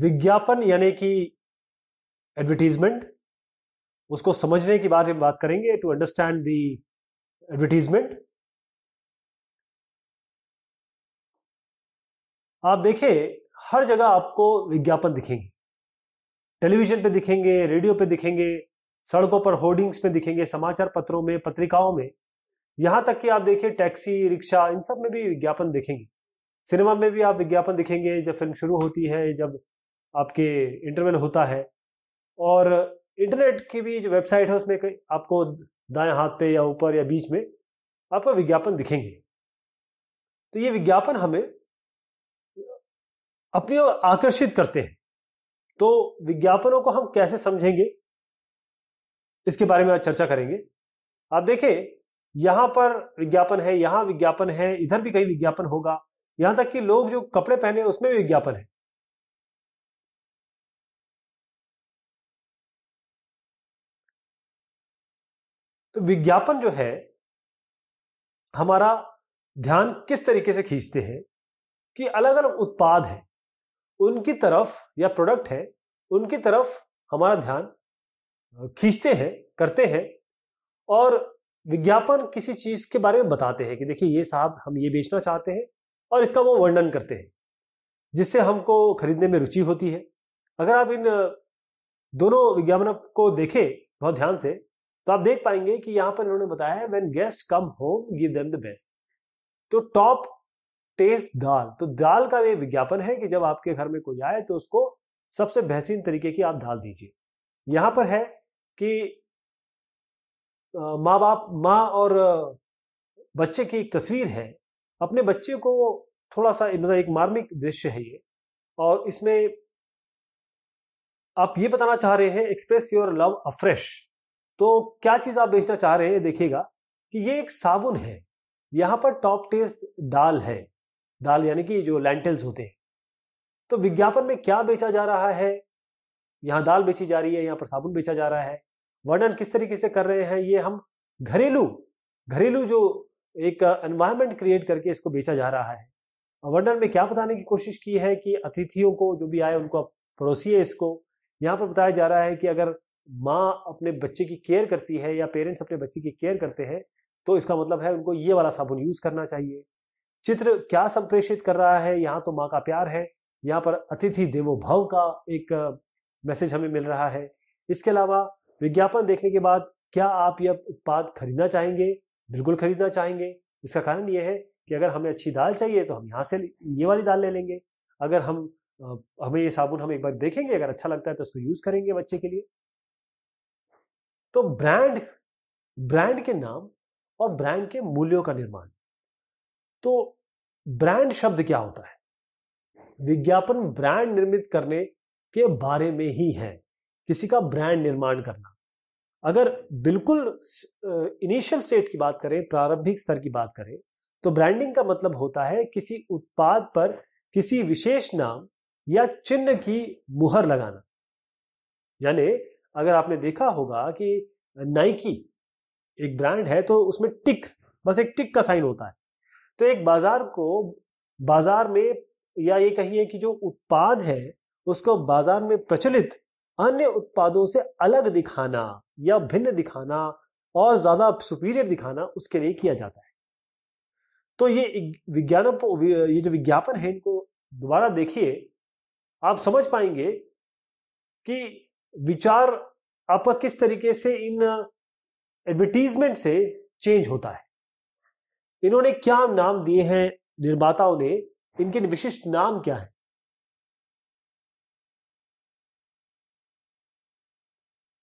विज्ञापन यानी कि एडवर्टीजमेंट उसको समझने के बारे में बात करेंगे टू अंडरस्टैंड दी एडवर्टीजमेंट आप देखें हर जगह आपको विज्ञापन दिखेंगे टेलीविजन पे दिखेंगे रेडियो पे दिखेंगे सड़कों पर होर्डिंग्स पे दिखेंगे समाचार पत्रों में पत्रिकाओं में यहां तक कि आप देखिए टैक्सी रिक्शा इन सब में भी विज्ञापन दिखेंगे सिनेमा में भी आप विज्ञापन दिखेंगे जब फिल्म शुरू होती है जब आपके इंटरवल होता है और इंटरनेट की भी जो वेबसाइट है उसमें आपको दाएं हाथ पे या ऊपर या बीच में आपको विज्ञापन दिखेंगे तो ये विज्ञापन हमें अपनी ओर आकर्षित करते हैं तो विज्ञापनों को हम कैसे समझेंगे इसके बारे में आज चर्चा करेंगे आप देखें यहां पर विज्ञापन है यहां विज्ञापन है इधर भी कहीं विज्ञापन होगा यहां तक कि लोग जो कपड़े पहने उसमें भी विज्ञापन है विज्ञापन जो है हमारा ध्यान किस तरीके से खींचते हैं कि अलग अलग उत्पाद हैं उनकी तरफ या प्रोडक्ट है उनकी तरफ हमारा ध्यान खींचते हैं करते हैं और विज्ञापन किसी चीज के बारे में बताते हैं कि देखिए ये साहब हम ये बेचना चाहते हैं और इसका वो वर्णन करते हैं जिससे हमको खरीदने में रुचि होती है अगर आप इन दोनों विज्ञापन को देखें बहुत ध्यान से तो आप देख पाएंगे कि यहाँ पर इन्होंने बताया when guest come home give them the best तो टॉप टेस्ट दाल तो दाल का ये विज्ञापन है कि जब आपके घर में कोई आए तो उसको सबसे बेहतरीन तरीके की आप दाल दीजिए यहां पर है कि माँ बाप माँ और बच्चे की एक तस्वीर है अपने बच्चे को थोड़ा सा मतलब एक मार्मिक दृश्य है ये और इसमें आप ये बताना चाह रहे हैं एक्सप्रेस योर लव अफ्रेश तो क्या चीज आप बेचना चाह रहे हैं देखिएगा कि ये एक साबुन है यहां पर टॉप टेस्ट दाल है दाल यानी कि जो लेंटल्स होते हैं तो विज्ञापन में क्या बेचा जा रहा है यहाँ दाल बेची जा रही है यहाँ पर साबुन बेचा जा रहा है वर्णन किस तरीके से कर रहे हैं ये हम घरेलू घरेलू जो एक एनवायरमेंट क्रिएट करके इसको बेचा जा रहा है वर्णन में क्या बताने की कोशिश की है कि अतिथियों को जो भी आए उनको आप परोसिए इसको यहाँ पर बताया जा रहा है कि अगर माँ अपने बच्चे की केयर करती है या पेरेंट्स अपने बच्चे की केयर करते हैं तो इसका मतलब है उनको ये वाला साबुन यूज करना चाहिए चित्र क्या संप्रेषित कर रहा है यहाँ तो माँ का प्यार है यहाँ पर अतिथि देवो भव का एक मैसेज हमें मिल रहा है इसके अलावा विज्ञापन देखने के बाद क्या आप यह उत्पाद खरीदना चाहेंगे बिल्कुल खरीदना चाहेंगे इसका कारण यह है कि अगर हमें अच्छी दाल चाहिए तो हम यहाँ से ये वाली दाल ले लेंगे अगर हम हमें ये साबुन हम एक बार देखेंगे अगर अच्छा लगता है तो उसको यूज़ करेंगे बच्चे के लिए तो ब्रांड ब्रांड के नाम और ब्रांड के मूल्यों का निर्माण तो ब्रांड शब्द क्या होता है विज्ञापन ब्रांड निर्मित करने के बारे में ही है किसी का ब्रांड निर्माण करना अगर बिल्कुल इनिशियल स्टेट की बात करें प्रारंभिक स्तर की बात करें तो ब्रांडिंग का मतलब होता है किसी उत्पाद पर किसी विशेष नाम या चिन्ह की मुहर लगाना यानी अगर आपने देखा होगा कि नाइकी एक ब्रांड है तो उसमें टिक बस एक टिक का साइन होता है तो एक बाजार को बाजार में या ये कहिए कि जो उत्पाद है उसको बाजार में प्रचलित अन्य उत्पादों से अलग दिखाना या भिन्न दिखाना और ज्यादा सुपीरियर दिखाना उसके लिए किया जाता है तो ये विज्ञान ये जो विज्ञापन है इनको दोबारा देखिए आप समझ पाएंगे कि विचार आपका किस तरीके से इन एडवर्टीजमेंट से चेंज होता है इन्होंने क्या नाम दिए हैं निर्माताओं ने इनके विशिष्ट नाम क्या है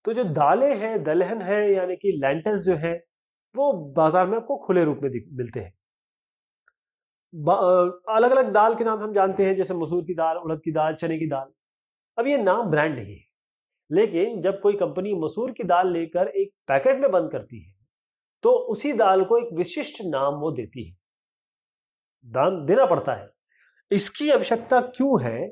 तो जो दालें हैं दलहन है यानी कि लैंटल्स जो है वो बाजार में आपको खुले रूप में मिलते हैं अलग अलग दाल के नाम हम जानते हैं जैसे मसूर की दाल उड़द की दाल चने की दाल अब ये नाम ब्रांड नहीं है लेकिन जब कोई कंपनी मसूर की दाल लेकर एक पैकेट में बंद करती है तो उसी दाल को एक विशिष्ट नाम वो देती है दान देना पड़ता है इसकी आवश्यकता क्यों है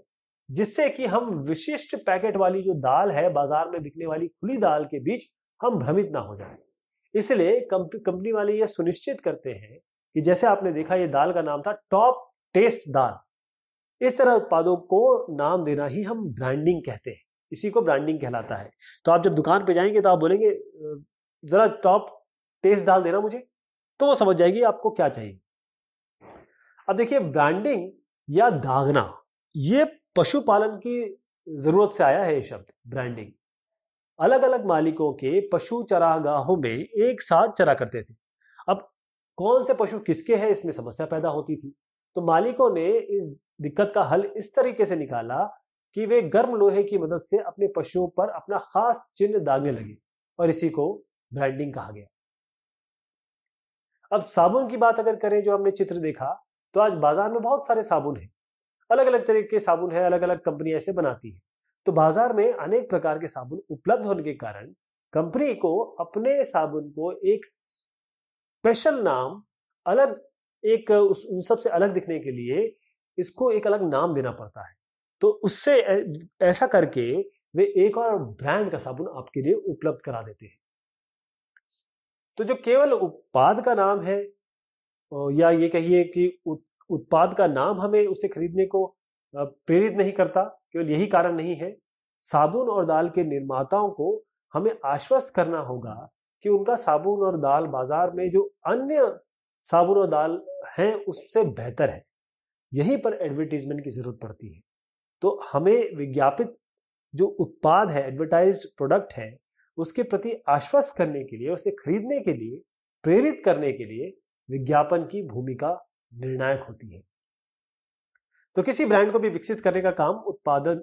जिससे कि हम विशिष्ट पैकेट वाली जो दाल है बाजार में बिकने वाली खुली दाल के बीच हम भ्रमित ना हो जाए इसलिए कंपनी वाले ये सुनिश्चित करते हैं कि जैसे आपने देखा ये दाल का नाम था टॉप टेस्ट दाल इस तरह उत्पादों को नाम देना ही हम ब्रांडिंग कहते हैं इसी को ब्रांडिंग कहलाता है तो आप जब दुकान पे जाएंगे तो आप बोलेंगे ज़रा टॉप टेस्ट डाल देना मुझे तो वो समझ जाएगी आपको क्या चाहिए अब देखिए ब्रांडिंग या दागना ये पशुपालन की ज़रूरत से आया है ये शब्द ब्रांडिंग अलग अलग मालिकों के पशु चरागाहों में एक साथ चरा करते थे अब कौन से पशु किसके हैं इसमें समस्या पैदा होती थी तो मालिकों ने इस दिक्कत का हल इस तरीके से निकाला कि वे गर्म लोहे की मदद से अपने पशुओं पर अपना खास चिन्ह दागने लगे और इसी को ब्रांडिंग कहा गया अब साबुन की बात अगर करें जो हमने चित्र देखा तो आज बाजार में बहुत सारे साबुन हैं अलग अलग तरीके के साबुन है अलग अलग कंपनियां ऐसे बनाती है तो बाजार में अनेक प्रकार के साबुन उपलब्ध होने के कारण कंपनी को अपने साबुन को एक स्पेशल नाम अलग एक उस उन सबसे अलग दिखने के लिए इसको एक अलग नाम देना पड़ता है तो उससे ऐसा करके वे एक और ब्रांड का साबुन आपके लिए उपलब्ध करा देते हैं तो जो केवल उत्पाद का नाम है या ये कहिए कि उत्पाद का नाम हमें उसे खरीदने को प्रेरित नहीं करता केवल यही कारण नहीं है साबुन और दाल के निर्माताओं को हमें आश्वस्त करना होगा कि उनका साबुन और दाल बाजार में जो अन्य साबुन और दाल हैं उससे बेहतर है यहीं पर एडवर्टीजमेंट की जरूरत पड़ती है तो हमें विज्ञापित जो उत्पाद है एडवर्टाइज प्रोडक्ट है उसके प्रति आश्वस्त करने के लिए उसे खरीदने के लिए प्रेरित करने के लिए विज्ञापन की भूमिका निर्णायक होती है तो किसी ब्रांड को भी विकसित करने का काम उत्पादन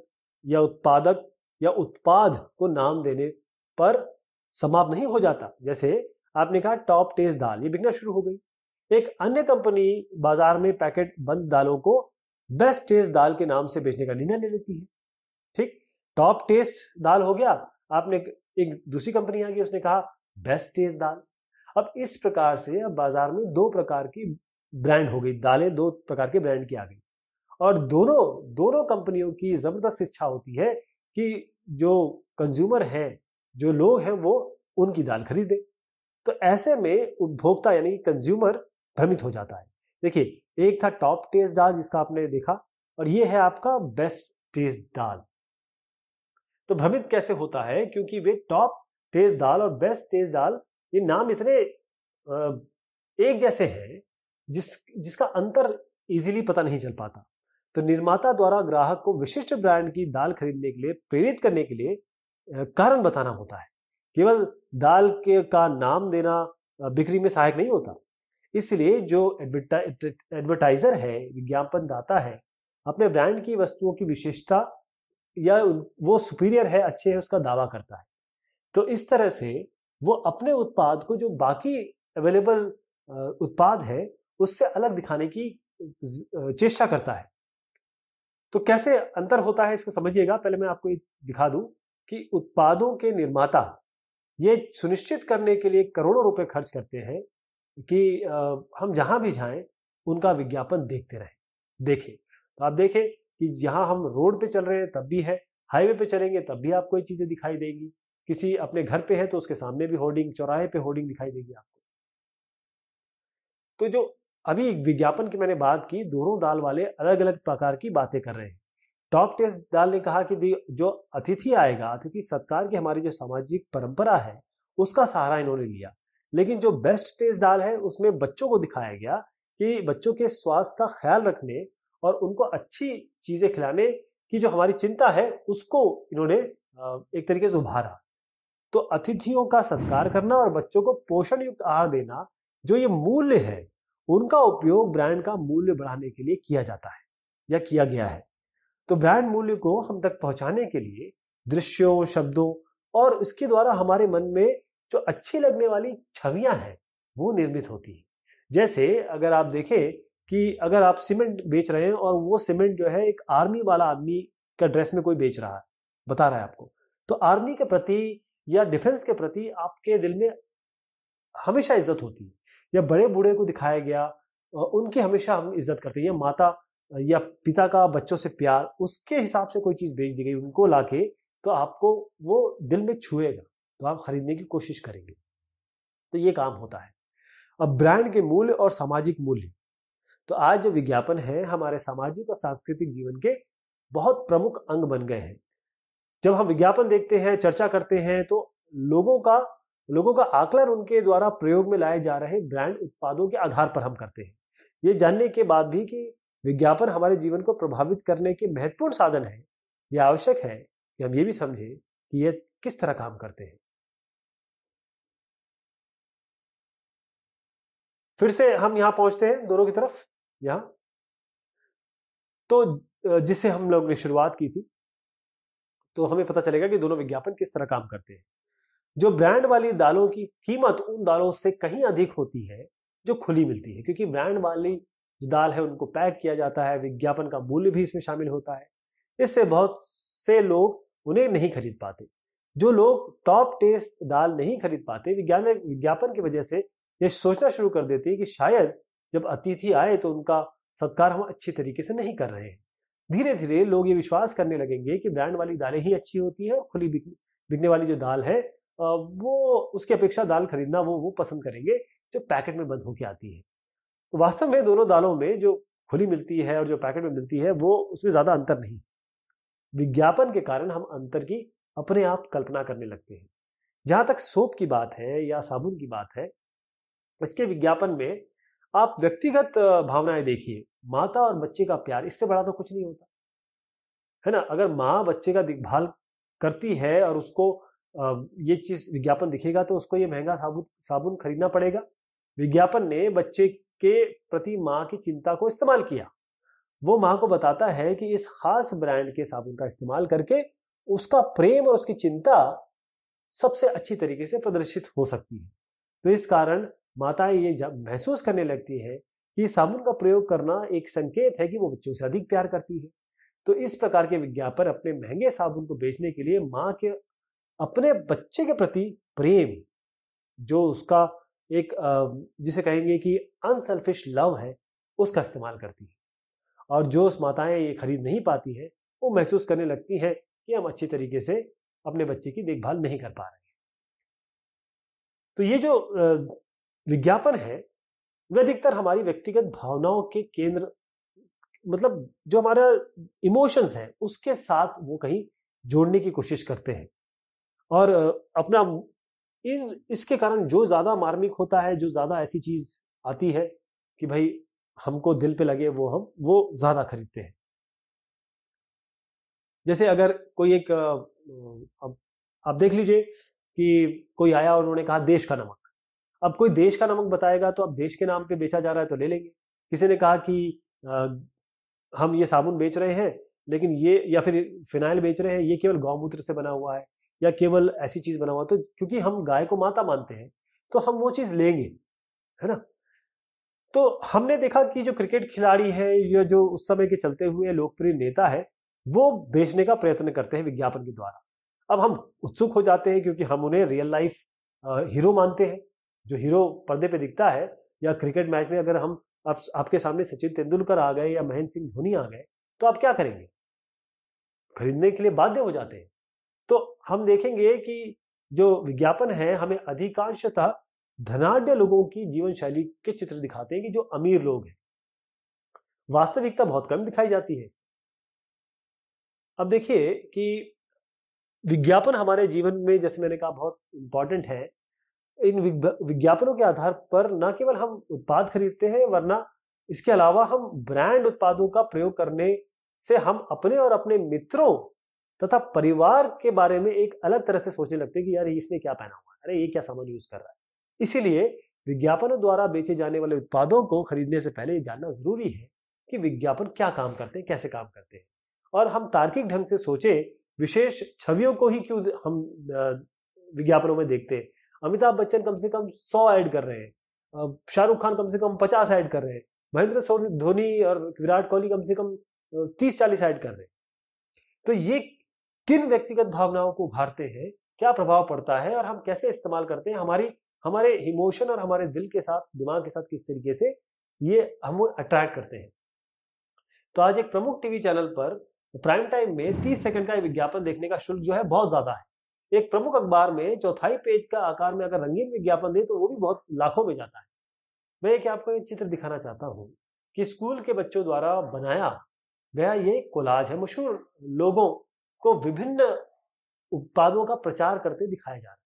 या उत्पादक या उत्पाद को नाम देने पर समाप्त नहीं हो जाता जैसे आपने कहा टॉप टेस्ट दाल ये बिकना शुरू हो गई एक अन्य कंपनी बाजार में पैकेट बंद दालों को बेस्ट टेस्ट दाल के नाम से बेचने का निर्णय ले लेती है ठीक टॉप टेस्ट दाल हो गया आपने एक दूसरी कंपनी आ गई उसने कहा बेस्ट टेस्ट दाल अब इस प्रकार से अब बाजार में दो प्रकार की ब्रांड हो गई दालें दो प्रकार के ब्रांड की आ गई और दोनों दोनों कंपनियों की जबरदस्त इच्छा होती है कि जो कंज्यूमर हैं जो लोग हैं वो उनकी दाल खरीदे तो ऐसे में उपभोक्ता यानी कंज्यूमर भ्रमित हो जाता है देखिए एक था टॉप टेस्ट दाल जिसका आपने देखा और ये है आपका बेस्ट टेस्ट दाल तो भ्रमित कैसे होता है क्योंकि वे टॉप टेस्ट दाल और बेस्ट टेस्ट दाल ये नाम इतने एक जैसे हैं जिस जिसका अंतर इजीली पता नहीं चल पाता तो निर्माता द्वारा ग्राहक को विशिष्ट ब्रांड की दाल खरीदने के लिए प्रेरित करने के लिए कारण बताना होता है केवल दाल के का नाम देना बिक्री में सहायक नहीं होता इसलिए जो एडवर्टाइजर है विज्ञापन दाता है अपने ब्रांड की वस्तुओं की विशेषता या वो सुपीरियर है अच्छे है उसका दावा करता है तो इस तरह से वो अपने उत्पाद को जो बाकी अवेलेबल उत्पाद है उससे अलग दिखाने की चेष्टा करता है तो कैसे अंतर होता है इसको समझिएगा पहले मैं आपको दिखा दूं कि उत्पादों के निर्माता ये सुनिश्चित करने के लिए करोड़ों रुपए खर्च करते हैं कि हम जहाँ भी जाएं उनका विज्ञापन देखते रहें देखें तो आप देखें कि जहां हम रोड पे चल रहे हैं तब भी है हाईवे पे चलेंगे तब भी आपको ये चीज़ें दिखाई देंगी किसी अपने घर पे है तो उसके सामने भी होर्डिंग चौराहे पे होर्डिंग दिखाई देगी आपको तो जो अभी विज्ञापन की मैंने बात की दोनों दाल वाले अलग अलग प्रकार की बातें कर रहे हैं टॉप टेस्ट दाल ने कहा कि जो अतिथि आएगा अतिथि सत्कार की हमारी जो सामाजिक परंपरा है उसका सहारा इन्होंने लिया लेकिन जो बेस्ट टेस्ट दाल है उसमें बच्चों को दिखाया गया कि बच्चों के स्वास्थ्य का ख्याल रखने और उनको अच्छी चीज़ें खिलाने की जो हमारी चिंता है उसको इन्होंने एक तरीके से उभारा तो अतिथियों का सत्कार करना और बच्चों को पोषण युक्त आहार देना जो ये मूल्य है उनका उपयोग ब्रांड का मूल्य बढ़ाने के लिए किया जाता है या किया गया है तो ब्रांड मूल्य को हम तक पहुंचाने के लिए दृश्यों शब्दों और उसके द्वारा हमारे मन में जो अच्छी लगने वाली छवियां हैं वो निर्मित होती है जैसे अगर आप देखें कि अगर आप सीमेंट बेच रहे हैं और वो सीमेंट जो है एक आर्मी वाला आदमी का ड्रेस में कोई बेच रहा है बता रहा है आपको तो आर्मी के प्रति या डिफेंस के प्रति आपके दिल में हमेशा इज्जत होती है या बड़े बूढ़े को दिखाया गया उनकी हमेशा हम इज्जत करते हैं या माता या पिता का बच्चों से प्यार उसके हिसाब से कोई चीज बेच दी गई उनको लाके तो आपको वो दिल में छुएगा तो आप खरीदने की कोशिश करेंगे तो ये काम होता है अब ब्रांड के मूल्य और सामाजिक मूल्य तो आज जो विज्ञापन है हमारे सामाजिक और सांस्कृतिक जीवन के बहुत प्रमुख अंग बन गए हैं जब हम विज्ञापन देखते हैं चर्चा करते हैं तो लोगों का लोगों का आकलन उनके द्वारा प्रयोग में लाए जा रहे ब्रांड उत्पादों के आधार पर हम करते हैं ये जानने के बाद भी कि विज्ञापन हमारे जीवन को प्रभावित करने के महत्वपूर्ण साधन है यह आवश्यक है कि हम ये भी समझें कि यह किस तरह काम करते हैं फिर से हम यहां पहुंचते हैं दोनों की तरफ यहां तो जिससे हम लोग ने शुरुआत की थी तो हमें पता चलेगा कि दोनों विज्ञापन किस तरह काम करते हैं जो ब्रांड वाली दालों की कीमत उन दालों से कहीं अधिक होती है जो खुली मिलती है क्योंकि ब्रांड वाली जो दाल है उनको पैक किया जाता है विज्ञापन का मूल्य भी इसमें शामिल होता है इससे बहुत से लोग उन्हें नहीं खरीद पाते जो लोग टॉप टेस्ट दाल नहीं खरीद पाते विज्ञापन की वजह से ये सोचना शुरू कर देती है कि शायद जब अतिथि आए तो उनका सत्कार हम अच्छी तरीके से नहीं कर रहे हैं धीरे धीरे लोग ये विश्वास करने लगेंगे कि ब्रांड वाली दालें ही अच्छी होती है और खुली बिकने वाली जो दाल है वो उसकी अपेक्षा दाल खरीदना वो वो पसंद करेंगे जो पैकेट में बंद होकर आती है तो वास्तव में दोनों दालों में जो खुली मिलती है और जो पैकेट में मिलती है वो उसमें ज़्यादा अंतर नहीं विज्ञापन के कारण हम अंतर की अपने आप कल्पना करने लगते हैं जहाँ तक सोप की बात है या साबुन की बात है इसके विज्ञापन में आप व्यक्तिगत भावनाएं देखिए माता और बच्चे का प्यार इससे बड़ा तो कुछ नहीं होता है ना अगर माँ बच्चे का देखभाल करती है और उसको ये चीज विज्ञापन दिखेगा तो उसको ये महंगा साबुन साबुन खरीदना पड़ेगा विज्ञापन ने बच्चे के प्रति माँ की चिंता को इस्तेमाल किया वो माँ को बताता है कि इस खास ब्रांड के साबुन का इस्तेमाल करके उसका प्रेम और उसकी चिंता सबसे अच्छी तरीके से प्रदर्शित हो सकती है तो इस कारण माताएं ये महसूस करने लगती है कि साबुन का प्रयोग करना एक संकेत है कि वो बच्चों से अधिक प्यार करती है तो इस प्रकार के विज्ञापन अपने महंगे साबुन को बेचने के लिए माँ के अपने बच्चे के प्रति प्रेम जो उसका एक जिसे कहेंगे कि अनसेल्फिश लव है उसका इस्तेमाल करती है और जो उस माताएं ये खरीद नहीं पाती हैं वो महसूस करने लगती हैं कि हम अच्छे तरीके से अपने बच्चे की देखभाल नहीं कर पा रहे हैं तो ये जो विज्ञापन है वे अधिकतर हमारी व्यक्तिगत भावनाओं के केंद्र मतलब जो हमारा इमोशंस है उसके साथ वो कहीं जोड़ने की कोशिश करते हैं और अपना इस इसके कारण जो ज़्यादा मार्मिक होता है जो ज़्यादा ऐसी चीज़ आती है कि भाई हमको दिल पे लगे वो हम वो ज़्यादा खरीदते हैं जैसे अगर कोई एक आप देख लीजिए कि कोई आया और उन्होंने कहा देश का नमक अब कोई देश का नमक बताएगा तो अब देश के नाम पे बेचा जा रहा है तो ले लेंगे किसी ने कहा कि आ, हम ये साबुन बेच रहे हैं लेकिन ये या फिर फिनाइल बेच रहे हैं ये केवल गौमूत्र से बना हुआ है या केवल ऐसी चीज बना हुआ तो क्योंकि हम गाय को माता मानते हैं तो हम वो चीज लेंगे है ना तो हमने देखा कि जो क्रिकेट खिलाड़ी है या जो उस समय के चलते हुए लोकप्रिय नेता है वो बेचने का प्रयत्न करते हैं विज्ञापन के द्वारा अब हम उत्सुक हो जाते हैं क्योंकि हम उन्हें रियल लाइफ हीरो मानते हैं जो हीरो पर्दे पे दिखता है या क्रिकेट मैच में अगर हम आप, आपके सामने सचिन तेंदुलकर आ गए या महेंद्र सिंह धोनी आ गए तो आप क्या करेंगे खरीदने के लिए बाध्य हो जाते हैं तो हम देखेंगे कि जो विज्ञापन है हमें अधिकांशतः धनाढ़ लोगों की जीवन शैली के चित्र दिखाते हैं कि जो अमीर लोग हैं वास्तविकता बहुत कम दिखाई जाती है अब देखिए कि विज्ञापन हमारे जीवन में जैसे मैंने कहा बहुत इंपॉर्टेंट है इन विज्ञापनों के आधार पर न केवल हम उत्पाद खरीदते हैं वरना इसके अलावा हम ब्रांड उत्पादों का प्रयोग करने से हम अपने और अपने मित्रों तथा परिवार के बारे में एक अलग तरह से सोचने लगते हैं कि यार इसने क्या पहना हुआ है अरे ये क्या सामान यूज कर रहा है इसीलिए विज्ञापनों द्वारा बेचे जाने वाले उत्पादों को खरीदने से पहले ये जानना जरूरी है कि विज्ञापन क्या काम करते हैं कैसे काम करते हैं और हम तार्किक ढंग से सोचे विशेष छवियों को ही क्यों हम विज्ञापनों में देखते हैं अमिताभ बच्चन कम से कम सौ ऐड कर रहे हैं शाहरुख खान कम से कम पचास ऐड कर रहे हैं महेंद्र धोनी और विराट कोहली कम से कम तीस चालीस ऐड कर रहे हैं तो ये किन व्यक्तिगत भावनाओं को उभारते हैं क्या प्रभाव पड़ता है और हम कैसे इस्तेमाल करते हैं हमारी हमारे इमोशन और हमारे दिल के साथ दिमाग के साथ किस तरीके से ये हम अट्रैक्ट करते हैं तो आज एक प्रमुख टीवी चैनल पर प्राइम टाइम में 30 सेकंड का विज्ञापन देखने का शुल्क जो है बहुत ज्यादा है एक प्रमुख अखबार में चौथाई पेज का आकार में अगर रंगीन विज्ञापन दे तो वो भी बहुत लाखों में जाता है मैं एक आपको ये चित्र दिखाना चाहता हूँ कि स्कूल के बच्चों द्वारा बनाया गया ये कोलाज है मशहूर लोगों को विभिन्न उत्पादों का प्रचार करते दिखाया जा रहा है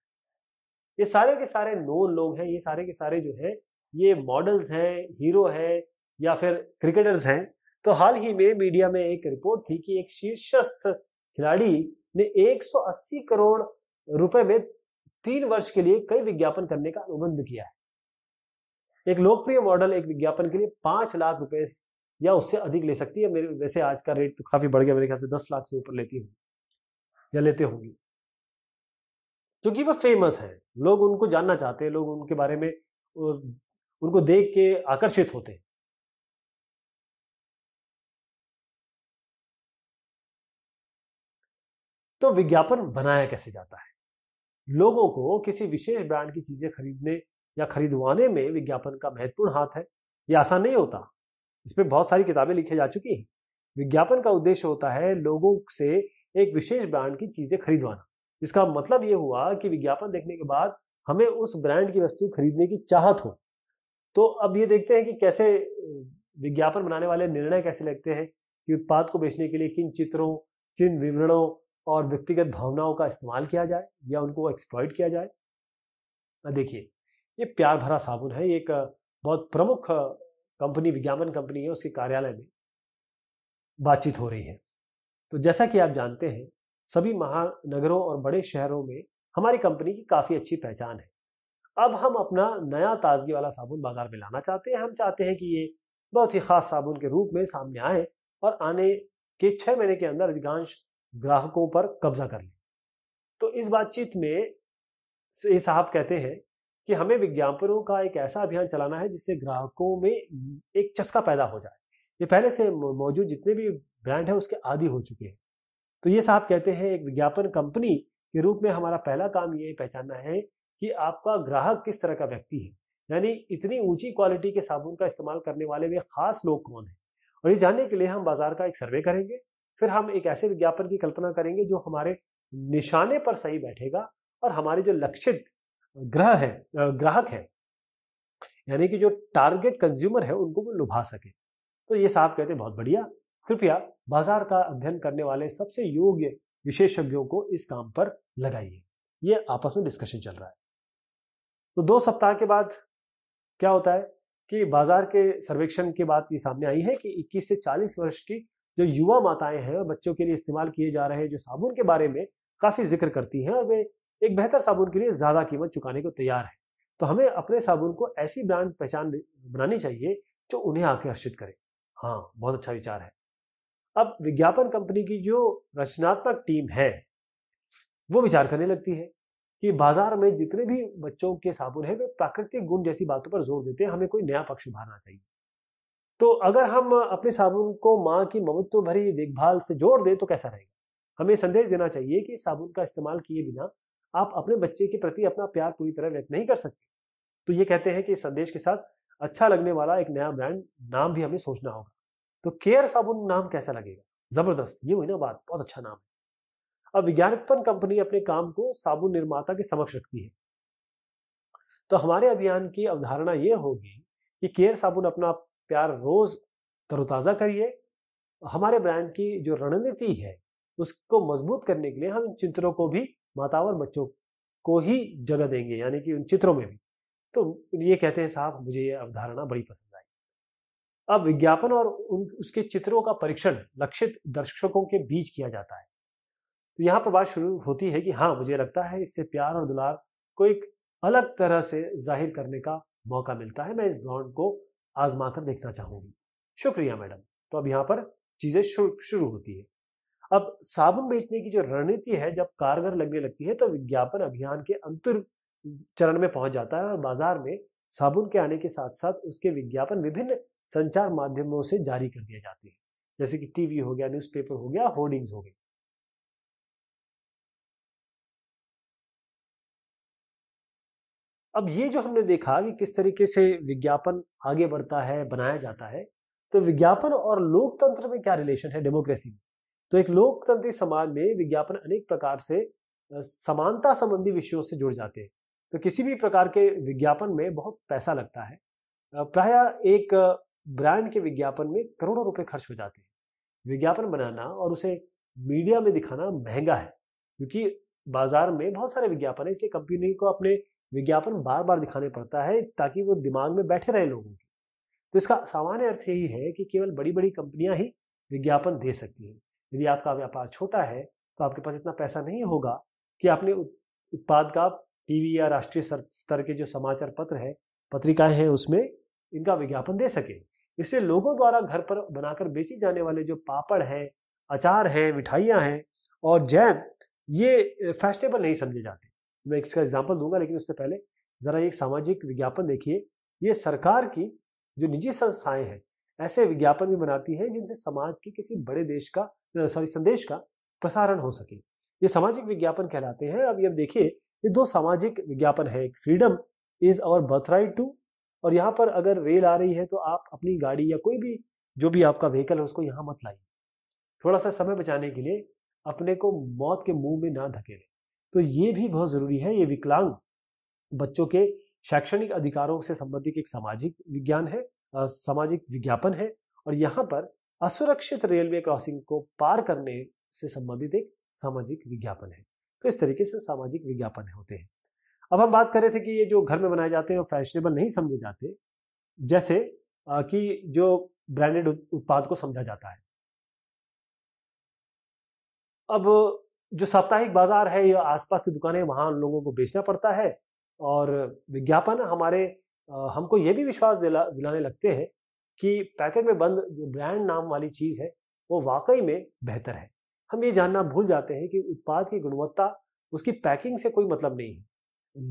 ये सारे के सारे नोन लोग हैं ये सारे के सारे जो है ये मॉडल्स हैं हीरो हैं या फिर क्रिकेटर्स हैं तो हाल ही में मीडिया में एक रिपोर्ट थी कि एक शीर्षस्थ खिलाड़ी ने 180 करोड़ रुपए में तीन वर्ष के लिए कई विज्ञापन करने का अनुबंध किया है एक लोकप्रिय मॉडल एक विज्ञापन के लिए पांच लाख रुपए या उससे अधिक ले सकती है मेरे वैसे आज का रेट तो काफी बढ़ गया मेरे ख्याल से दस लाख से ऊपर लेती होंगी या लेते होंगी क्योंकि वह फेमस है लोग उनको जानना चाहते हैं लोग उनके बारे में उनको देख के आकर्षित होते हैं तो विज्ञापन बनाया कैसे जाता है लोगों को किसी विशेष ब्रांड की चीजें खरीदने या खरीदवाने में विज्ञापन का महत्वपूर्ण हाथ है यह आसान नहीं होता इस पर बहुत सारी किताबें लिखी जा चुकी हैं विज्ञापन का उद्देश्य होता है लोगों से एक विशेष ब्रांड की चीजें खरीदवाना इसका मतलब ये हुआ कि विज्ञापन देखने के बाद हमें उस ब्रांड की वस्तु खरीदने की चाहत हो तो अब ये देखते हैं कि कैसे विज्ञापन बनाने वाले निर्णय कैसे लगते हैं कि उत्पाद को बेचने के लिए किन चित्रों चिन्ह विवरणों और व्यक्तिगत भावनाओं का इस्तेमाल किया जाए या उनको एक्सप्लॉयट किया जाए देखिए ये प्यार भरा साबुन है एक बहुत प्रमुख कंपनी विज्ञापन कंपनी है उसके कार्यालय में बातचीत हो रही है तो जैसा कि आप जानते हैं सभी महानगरों और बड़े शहरों में हमारी कंपनी की काफ़ी अच्छी पहचान है अब हम अपना नया ताजगी वाला साबुन बाजार में लाना चाहते हैं हम चाहते हैं कि ये बहुत ही खास साबुन के रूप में सामने आए और आने के छः महीने के अंदर अधिकांश ग्राहकों पर कब्जा कर लें तो इस बातचीत में ये साहब कहते हैं कि हमें विज्ञापनों का एक ऐसा अभियान चलाना है जिससे ग्राहकों में एक चस्का पैदा हो जाए ये पहले से मौजूद जितने भी ब्रांड है उसके आदि हो चुके हैं तो ये साहब कहते हैं एक विज्ञापन कंपनी के रूप में हमारा पहला काम ये पहचानना है कि आपका ग्राहक किस तरह का व्यक्ति है यानी इतनी ऊंची क्वालिटी के साबुन का इस्तेमाल करने वाले वे खास लोग कौन हैं और ये जानने के लिए हम बाजार का एक सर्वे करेंगे फिर हम एक ऐसे विज्ञापन की कल्पना करेंगे जो हमारे निशाने पर सही बैठेगा और हमारे जो लक्षित ग्रह है ग्राहक है यानी कि जो टारगेट कंज्यूमर है उनको वो लुभा सके तो ये साहब कहते हैं बहुत बढ़िया कृपया बाजार का अध्ययन करने वाले सबसे योग्य विशेषज्ञों को इस काम पर लगाइए ये आपस में डिस्कशन चल रहा है तो दो सप्ताह के बाद क्या होता है कि बाजार के सर्वेक्षण के बाद ये सामने आई है कि 21 से 40 वर्ष की जो युवा माताएं हैं और बच्चों के लिए इस्तेमाल किए जा रहे जो साबुन के बारे में काफ़ी जिक्र करती हैं और वे एक बेहतर साबुन के लिए ज़्यादा कीमत चुकाने को तैयार है तो हमें अपने साबुन को ऐसी ब्रांड पहचान बनानी चाहिए जो उन्हें आकर्षित करे हाँ बहुत अच्छा विचार है अब विज्ञापन कंपनी की जो रचनात्मक टीम है वो विचार करने लगती है कि बाजार में जितने भी बच्चों के साबुन है वे प्राकृतिक गुण जैसी बातों पर जोर देते हैं हमें कोई नया पक्ष उभारना चाहिए तो अगर हम अपने साबुन को माँ की ममत्व भरी देखभाल से जोड़ दें तो कैसा रहेगा हमें संदेश देना चाहिए कि साबुन का इस्तेमाल किए बिना आप अपने बच्चे के प्रति अपना प्यार पूरी तरह व्यक्त नहीं कर सकते तो ये कहते हैं कि इस संदेश के साथ अच्छा लगने वाला एक नया ब्रांड नाम भी हमें सोचना होगा तो केयर साबुन नाम कैसा लगेगा जबरदस्त ये हुई ना बात बहुत अच्छा नाम है अब विज्ञापन कंपनी अपने काम को साबुन निर्माता के समक्ष रखती है तो हमारे अभियान की अवधारणा ये होगी कि केयर साबुन अपना प्यार रोज़ तरोताज़ा करिए हमारे ब्रांड की जो रणनीति है उसको मजबूत करने के लिए हम इन चित्रों को भी मातावर बच्चों को ही जगह देंगे यानी कि उन चित्रों में भी तो ये कहते हैं साहब मुझे ये अवधारणा बड़ी पसंद आई अब विज्ञापन और उन उसके चित्रों का परीक्षण लक्षित दर्शकों के बीच किया जाता है तो यहाँ पर बात शुरू होती है कि हाँ मुझे लगता है इससे प्यार और दुलार को एक अलग तरह से जाहिर करने का मौका मिलता है मैं इस ब्रांड को आजमा कर देखना चाहूंगी शुक्रिया मैडम तो अब यहाँ पर चीजें शुरू होती है अब साबुन बेचने की जो रणनीति है जब कारगर लगने लगती है तो विज्ञापन अभियान के अंतर चरण में पहुंच जाता है और बाजार में साबुन के आने के साथ साथ उसके विज्ञापन विभिन्न संचार माध्यमों से जारी कर दिए जाते हैं जैसे कि टीवी हो गया न्यूज़पेपर हो गया होर्डिंग्स हो गई अब ये जो हमने देखा कि किस तरीके से विज्ञापन आगे बढ़ता है बनाया जाता है तो विज्ञापन और लोकतंत्र में क्या रिलेशन है डेमोक्रेसी में तो एक लोकतंत्री समाज में विज्ञापन अनेक प्रकार से समानता संबंधी विषयों से जुड़ जाते हैं तो किसी भी प्रकार के विज्ञापन में बहुत पैसा लगता है प्राय एक ब्रांड के विज्ञापन में करोड़ों रुपए खर्च हो जाते हैं विज्ञापन बनाना और उसे मीडिया में दिखाना महंगा है क्योंकि बाजार में बहुत सारे विज्ञापन है इसलिए कंपनी को अपने विज्ञापन बार बार दिखाने पड़ता है ताकि वो दिमाग में बैठे रहे लोगों के तो इसका सामान्य अर्थ यही है कि केवल बड़ी बड़ी कंपनियां ही विज्ञापन दे सकती हैं यदि आपका व्यापार छोटा है तो आपके पास इतना पैसा नहीं होगा कि आपने उत्पाद का टीवी या राष्ट्रीय स्तर के जो समाचार पत्र है पत्रिकाएं हैं उसमें इनका विज्ञापन दे सके इससे लोगों द्वारा घर पर बनाकर बेची जाने वाले जो पापड़ हैं अचार हैं मिठाइयाँ हैं और जैम ये फैशनेबल नहीं समझे जाते मैं इसका एग्जाम्पल दूंगा लेकिन उससे पहले ज़रा एक सामाजिक विज्ञापन देखिए ये सरकार की जो निजी संस्थाएं हैं ऐसे विज्ञापन भी बनाती हैं जिनसे समाज के किसी बड़े देश का सॉरी संदेश का प्रसारण हो सके ये सामाजिक विज्ञापन कहलाते हैं ये अब देखिए ये दो सामाजिक विज्ञापन है एक freedom is our birth right too और यहाँ पर अगर रेल आ रही है तो आप अपनी गाड़ी या कोई भी जो भी आपका व्हीकल है उसको यहाँ मत लाइए थोड़ा सा समय बचाने के लिए अपने को मौत के मुंह में ना धकेले तो ये भी बहुत ज़रूरी है ये विकलांग बच्चों के शैक्षणिक अधिकारों से संबंधित एक सामाजिक विज्ञान है सामाजिक विज्ञापन है और यहाँ पर असुरक्षित रेलवे क्रॉसिंग को पार करने से संबंधित एक सामाजिक विज्ञापन है तो इस तरीके से सामाजिक विज्ञापन होते हैं अब हम बात कर रहे थे कि ये जो घर में बनाए जाते हैं और फैशनेबल नहीं समझे जाते जैसे कि जो ब्रांडेड उत्पाद को समझा जाता है अब जो साप्ताहिक बाजार है या आसपास की दुकानें वहाँ उन लोगों को बेचना पड़ता है और विज्ञापन हमारे हमको ये भी विश्वास दिला दिलाने लगते हैं कि पैकेट में बंद जो ब्रांड नाम वाली चीज़ है वो वाकई में बेहतर है हम ये जानना भूल जाते हैं कि उत्पाद की गुणवत्ता उसकी पैकिंग से कोई मतलब नहीं है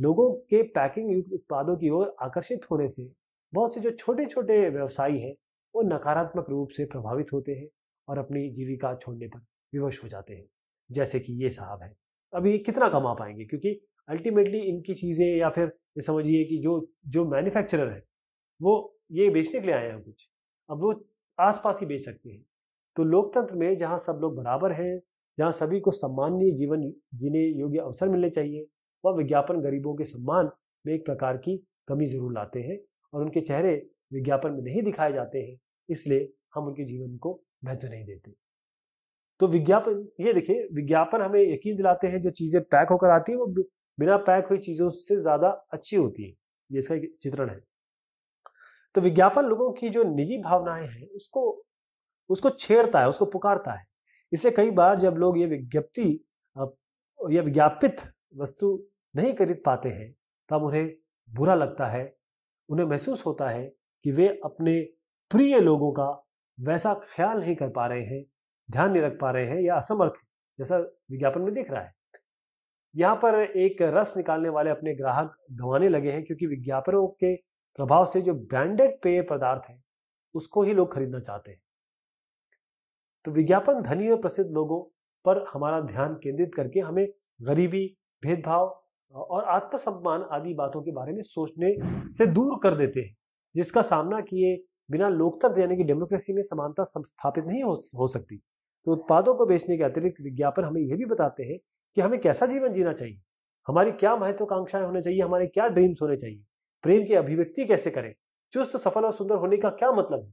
लोगों के पैकिंग युक्त उत्पादों की ओर आकर्षित होने से बहुत से जो छोटे छोटे व्यवसायी हैं वो नकारात्मक रूप से प्रभावित होते हैं और अपनी जीविका छोड़ने पर विवश हो जाते हैं जैसे कि ये साहब हैं अब ये कितना कमा पाएंगे क्योंकि अल्टीमेटली इनकी चीज़ें या फिर ये समझिए कि जो जो मैन्युफैक्चरर है वो ये बेचने के लिए आए हैं कुछ अब वो आसपास ही बेच सकते हैं तो लोकतंत्र में जहाँ सब लोग बराबर हैं जहाँ सभी को सम्मानीय जीवन जीने योग्य अवसर मिलने चाहिए वह विज्ञापन गरीबों के सम्मान में एक प्रकार की कमी जरूर लाते हैं और उनके चेहरे विज्ञापन में नहीं दिखाए जाते हैं इसलिए हम उनके जीवन को महत्व नहीं देते तो विज्ञापन ये देखिए विज्ञापन हमें यकीन दिलाते हैं जो चीज़ें पैक होकर आती है वो बिना पैक हुई चीज़ों से ज़्यादा अच्छी होती है ये इसका एक चित्रण है तो विज्ञापन लोगों की जो निजी भावनाएं हैं उसको उसको छेड़ता है उसको पुकारता है इसलिए कई बार जब लोग ये विज्ञप्ति या विज्ञापित वस्तु नहीं खरीद पाते हैं तब उन्हें बुरा लगता है उन्हें महसूस होता है कि वे अपने प्रिय लोगों का वैसा ख्याल नहीं कर पा रहे हैं ध्यान नहीं रख पा रहे हैं या असमर्थ हैं जैसा विज्ञापन में दिख रहा है यहाँ पर एक रस निकालने वाले अपने ग्राहक गंवाने लगे हैं क्योंकि विज्ञापनों के प्रभाव से जो ब्रांडेड पेय पदार्थ है उसको ही लोग खरीदना चाहते हैं तो विज्ञापन धनी और प्रसिद्ध लोगों पर हमारा ध्यान केंद्रित करके हमें गरीबी भेदभाव और आत्मसम्मान आदि बातों के बारे में सोचने से दूर कर देते हैं जिसका सामना किए बिना लोकतंत्र यानी कि डेमोक्रेसी में समानता स्थापित नहीं हो, हो सकती तो उत्पादों को बेचने के अतिरिक्त विज्ञापन हमें यह भी बताते हैं कि हमें कैसा जीवन जीना चाहिए हमारी क्या महत्वाकांक्षाएं होनी चाहिए हमारे क्या ड्रीम्स होने चाहिए प्रेम की अभिव्यक्ति कैसे करें चुस्त सफल और सुंदर होने का क्या मतलब है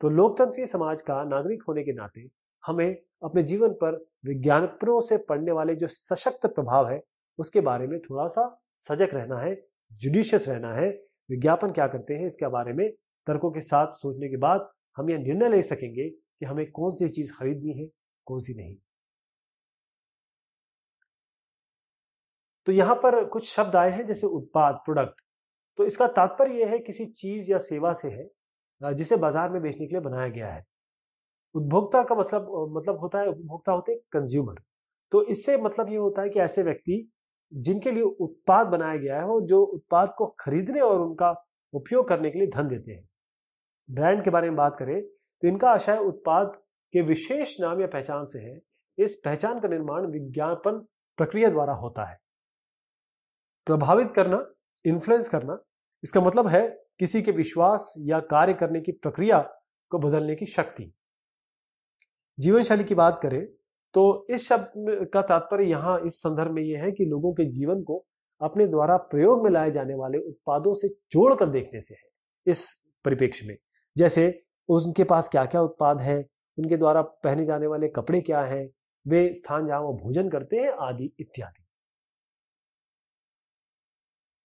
तो लोकतंत्रीय समाज का नागरिक होने के नाते हमें अपने जीवन पर विज्ञापनों से पड़ने वाले जो सशक्त प्रभाव है उसके बारे में थोड़ा सा सजग रहना है जुडिशियस रहना है विज्ञापन क्या करते हैं इसके बारे में तर्कों के साथ सोचने के बाद हम यह निर्णय ले सकेंगे कि हमें कौन सी चीज़ खरीदनी है कौन सी नहीं तो यहां पर कुछ शब्द आए हैं जैसे उत्पाद प्रोडक्ट तो इसका तात्पर्य यह है किसी चीज़ या सेवा से है जिसे बाजार में बेचने के लिए बनाया गया है उपभोक्ता का मतलब मतलब होता है उपभोक्ता होते हैं कंज्यूमर तो इससे मतलब ये होता है कि ऐसे व्यक्ति जिनके लिए उत्पाद बनाया गया है जो उत्पाद को खरीदने और उनका उपयोग करने के लिए धन देते हैं ब्रांड के बारे में बात करें तो इनका आशय उत्पाद के विशेष नाम या पहचान से है इस पहचान का निर्माण विज्ञापन प्रक्रिया द्वारा होता है प्रभावित करना इन्फ्लुएंस करना इसका मतलब है किसी के विश्वास या कार्य करने की प्रक्रिया को बदलने की शक्ति जीवन शैली की बात करें तो इस शब्द का तात्पर्य यहां इस संदर्भ में यह है कि लोगों के जीवन को अपने द्वारा प्रयोग में लाए जाने वाले उत्पादों से जोड़कर देखने से है इस परिप्रेक्ष्य में जैसे तो उनके पास क्या क्या उत्पाद है उनके द्वारा पहने जाने वाले कपड़े क्या हैं वे स्थान जहाँ वो भोजन करते हैं आदि इत्यादि